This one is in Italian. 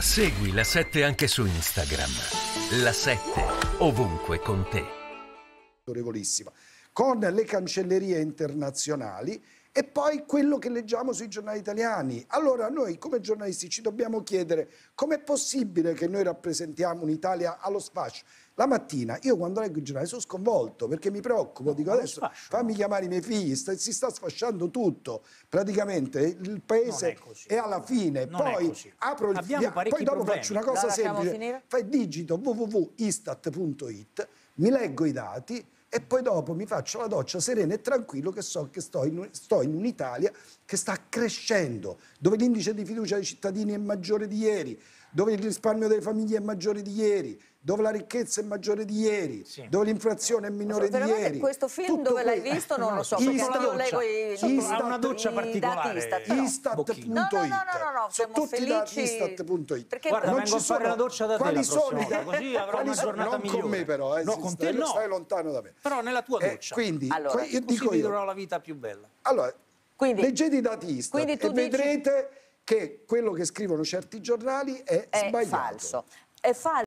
Segui la 7 anche su Instagram. La 7 ovunque con te. Con le cancellerie internazionali e poi quello che leggiamo sui giornali italiani. Allora noi come giornalisti ci dobbiamo chiedere com'è possibile che noi rappresentiamo un'Italia allo sfascio. La mattina io quando leggo il giornale sono sconvolto perché mi preoccupo, dico adesso sfascio, fammi no. chiamare i miei figli, sta, si sta sfasciando tutto, praticamente il paese è, così, è, alla fine, poi apro il Abbiamo poi dopo problemi. faccio una cosa semplice, fai digito www.istat.it, mi leggo i dati e poi dopo mi faccio la doccia serena e tranquillo che so che sto in, sto in un'Italia che sta crescendo, dove l'indice di fiducia dei cittadini è maggiore di ieri, dove il risparmio delle famiglie è maggiore di ieri, dove la ricchezza è maggiore di ieri, sì. dove l'inflazione è minore so, di ieri. Questo film Tutto dove l'hai visto non lo so, Istat, perché non i, Istat, una doccia particolare. Istat.it. Istat. No, no, no, no, no, sono tutti da Istat.it. Perché Guarda, non ci sono la doccia da quali te la sono, volta, così avrò una giornata non migliore. con me però, eh, no, con te no. stai lontano da me. Però nella tua eh, doccia. Eh, quindi, allora, que- io dico io. la vita più bella. Allora, quindi, leggete i dati datisti e dici... vedrete che quello che scrivono certi giornali è, è sbagliato. Falso. È falso.